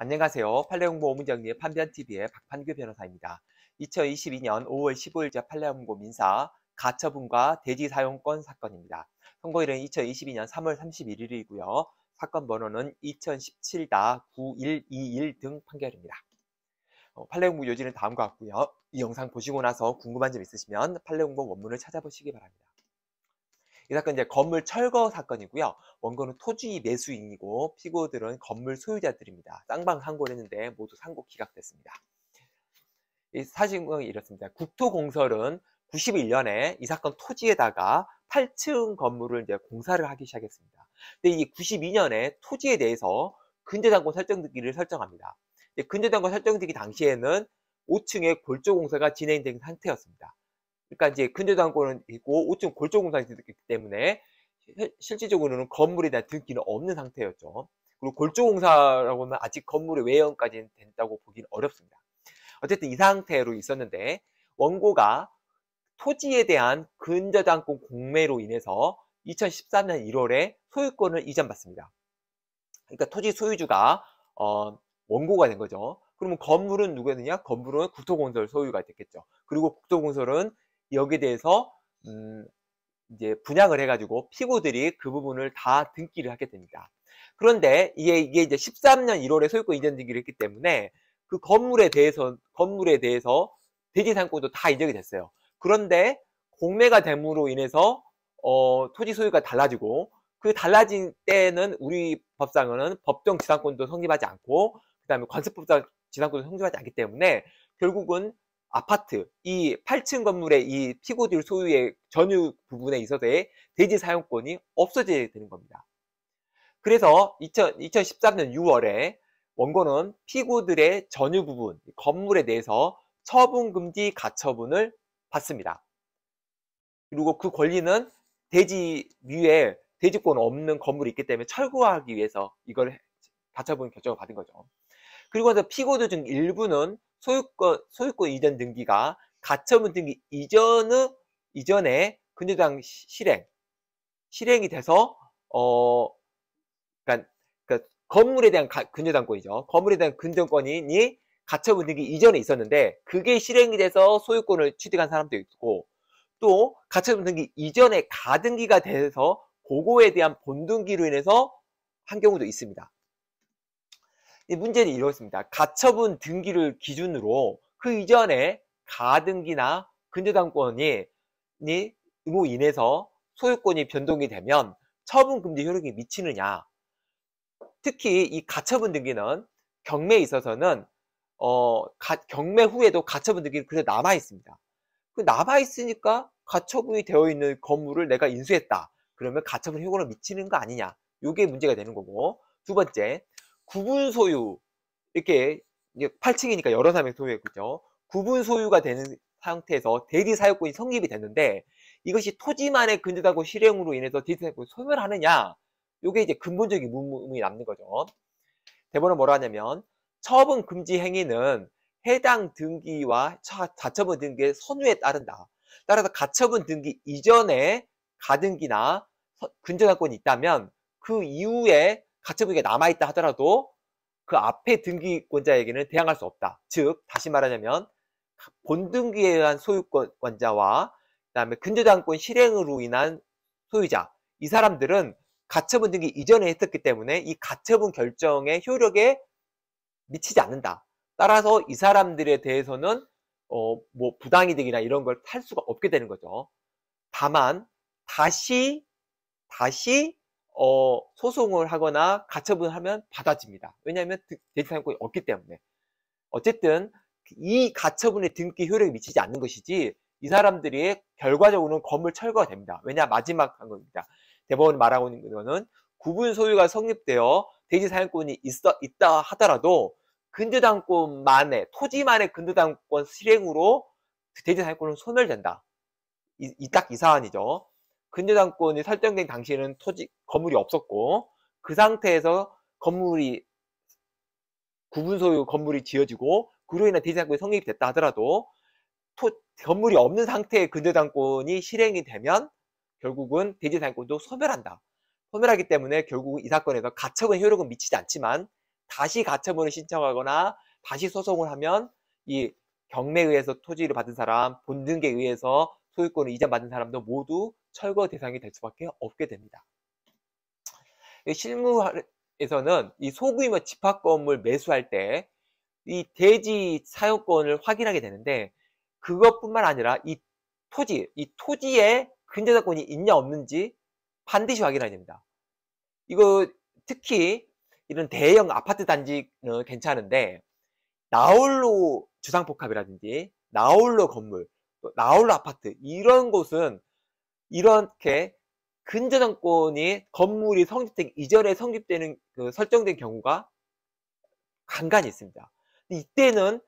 안녕하세요. 판례홍보 오문정리의 판변TV의 박판규 변호사입니다. 2022년 5월 15일자 판례홍보 민사 가처분과 대지 사용권 사건입니다. 선고일은 2022년 3월 31일이고요. 사건 번호는 2017-9121 등 판결입니다. 어, 판례홍보 요지는 다음과 같고요. 이 영상 보시고 나서 궁금한 점 있으시면 판례홍보 원문을 찾아보시기 바랍니다. 이 사건 이제 건물 철거 사건이고요. 원고는 토지 매수인이고 피고들은 건물 소유자들입니다. 쌍방 상고를 했는데 모두 상고 기각됐습니다. 이 사실은 뭐 이렇습니다. 국토공설은 91년에 이 사건 토지에다가 8층 건물을 이제 공사를 하기 시작했습니다. 근데 이 92년에 토지에 대해서 근저당권 설정되기를 설정합니다. 근저당권 설정되기 당시에는 5층의 골조 공사가 진행된 상태였습니다. 그러니까 이제 근저당권은 있고 5층 골조공사가 있기 었 때문에 실질적으로는 건물이나 등기는 없는 상태였죠. 그리고 골조공사라고 하면 아직 건물의 외형까지는 된다고 보기는 어렵습니다. 어쨌든 이 상태로 있었는데 원고가 토지에 대한 근저당권 공매로 인해서 2014년 1월에 소유권을 이전받습니다. 그러니까 토지 소유주가 어, 원고가 된 거죠. 그러면 건물은 누구였느냐? 건물은 국토공설 소유가 됐겠죠. 그리고 국토공설은 여기에 대해서 음, 이제 분양을 해가지고 피고들이 그 부분을 다 등기를 하게 됩니다. 그런데 이게, 이게 이제 13년 1월에 소유권 이전 등기를 했기 때문에 그 건물에 대해서 건물에 대해서 대지 상권도 다이전이 됐어요. 그런데 공매가 됨으로 인해서 어, 토지 소유가 달라지고 그 달라진 때는 우리 법상은 법정 지상권도 성립하지 않고 그다음에 관습법상 지상권도 성립하지 않기 때문에 결국은 아파트, 이 8층 건물의 이 피고들 소유의 전유 부분에 있어서의 대지 사용권이 없어지게 되는 겁니다. 그래서 2000, 2013년 6월에 원고는 피고들의 전유 부분, 건물에 대해서 처분금지 가처분을 받습니다. 그리고 그 권리는 대지 위에 대지권 없는 건물이 있기 때문에 철거하기 위해서 이걸 가처분 결정을 받은 거죠. 그리고 나서 피고들 중 일부는 소유권, 소유권 이전 등기가 가처분 등기 이전의 이전에 근저당 실행 실행이 돼서 어 그러니까, 그러니까 건물에 대한 근저당권이죠. 건물에 대한 근저권이 가처분 등기 이전에 있었는데 그게 실행이 돼서 소유권을 취득한 사람도 있고 또 가처분 등기 이전에 가등기가 돼서 고거에 대한 본등기로 인해서 한 경우도 있습니다. 문제는 이렇습니다. 가처분 등기를 기준으로 그 이전에 가등기나 근저당권이 로 인해서 소유권이 변동이 되면 처분금지 효력이 미치느냐 특히 이 가처분 등기는 경매에 있어서는 어, 가, 경매 후에도 가처분 등기는 그래 남아 있습니다. 그 남아 있으니까 가처분이 되어 있는 건물을 내가 인수했다. 그러면 가처분 효력을 미치는 거 아니냐. 이게 문제가 되는 거고. 두 번째, 구분 소유 이렇게 8층이니까 여러 사람이 소유했겠죠. 구분 소유가 되는 상태에서 대리 사유권이 성립이 됐는데 이것이 토지만의 근저당권 실행으로 인해서 대리 사유권을 소멸하느냐 이게 이제 근본적인 문문이 남는 거죠. 대본은 뭐라 하냐면 처분 금지 행위는 해당 등기와 자처분 등기의 선유에 따른다. 따라서 가처분 등기 이전에 가등기나 근저당권이 있다면 그 이후에 가처분이 남아있다 하더라도 그 앞에 등기권자에게는 대항할 수 없다. 즉 다시 말하자면 본등기에 의한 소유권자와 그다음에 근저당권 실행으로 인한 소유자 이 사람들은 가처분 등기 이전에 했었기 때문에 이 가처분 결정의 효력에 미치지 않는다. 따라서 이 사람들에 대해서는 어뭐 부당이득이나 이런 걸 탈 수가 없게 되는 거죠. 다만 다시 다시 어, 소송을 하거나 가처분을 하면 받아집니다. 왜냐하면 대지터 사용권이 없기 때문에. 어쨌든 이 가처분의 등기 효력이 미치지 않는 것이지 이 사람들이 결과적으로는 건물 철거가 됩니다. 왜냐 마지막 한 겁니다. 대법원이 말하고 있는 것은 구분 소유가 성립되어 대지 사용권이 있어 있다 하더라도 근저당권만의 토지만의 근저당권 실행으로 대지 사용권은 소멸된다. 이 딱이 이 사안이죠. 근저당권이 설정된 당시에는 토지 건물이 없었고 그 상태에서 건물이 구분 소유 건물이 지어지고 그로 인한 대지상권이 성립이 됐다 하더라도 토, 건물이 없는 상태의 근저당권이 실행이 되면 결국은 대지상권도 소멸한다. 소멸하기 때문에 결국 이 사건에서 가처분 효력은 미치지 않지만 다시 가처분을 신청하거나 다시 소송을 하면 이 경매에 의해서 토지를 받은 사람, 본등계에 의해서 소유권을 이전받은 사람도 모두 철거 대상이 될 수밖에 없게 됩니다. 실무에서는 이 소규모 집합 건물 매수할 때 이 대지 사용권을 확인하게 되는데 그것뿐만 아니라 이 토지, 이 토지에 근저당권이 있냐 없는지 반드시 확인해야 됩니다. 이거 특히 이런 대형 아파트 단지는 어, 괜찮은데 나홀로 주상복합이라든지 나홀로 건물, 나홀로 아파트 이런 곳은 이렇게 근저당권이 건물이 성립된 이전에 성립되는 그 설정된 경우가 간간히 있습니다. 이때는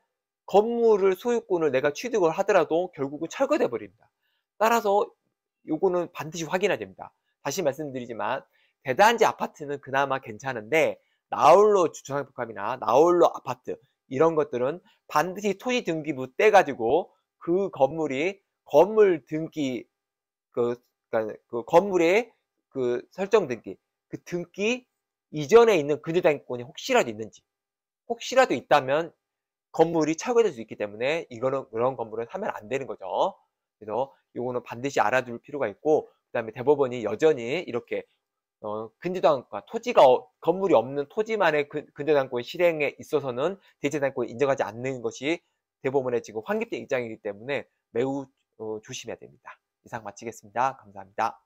건물을 소유권을 내가 취득을 하더라도 결국은 철거돼 버립니다. 따라서 요거는 반드시 확인해야 됩니다. 다시 말씀드리지만 대단지 아파트는 그나마 괜찮은데 나홀로 주차장복합이나 나홀로 아파트 이런 것들은 반드시 토지 등기부 떼가지고 그 건물이 건물 등기 그, 그러니까 그 건물의 그 설정 등기, 그 등기 이전에 있는 근저당권이 혹시라도 있는지, 혹시라도 있다면 건물이 착오될 수 있기 때문에 이거는 그런 건물은 사면 안 되는 거죠. 그래서 이거는 반드시 알아둘 필요가 있고, 그 다음에 대법원이 여전히 이렇게 어, 근저당권, 토지가 어, 건물이 없는 토지만의 근, 근저당권 실행에 있어서는 대제당권 인정하지 않는 것이 대법원의 지금 환기때 입장이기 때문에 매우 어, 조심해야 됩니다. 이상 마치겠습니다. 감사합니다.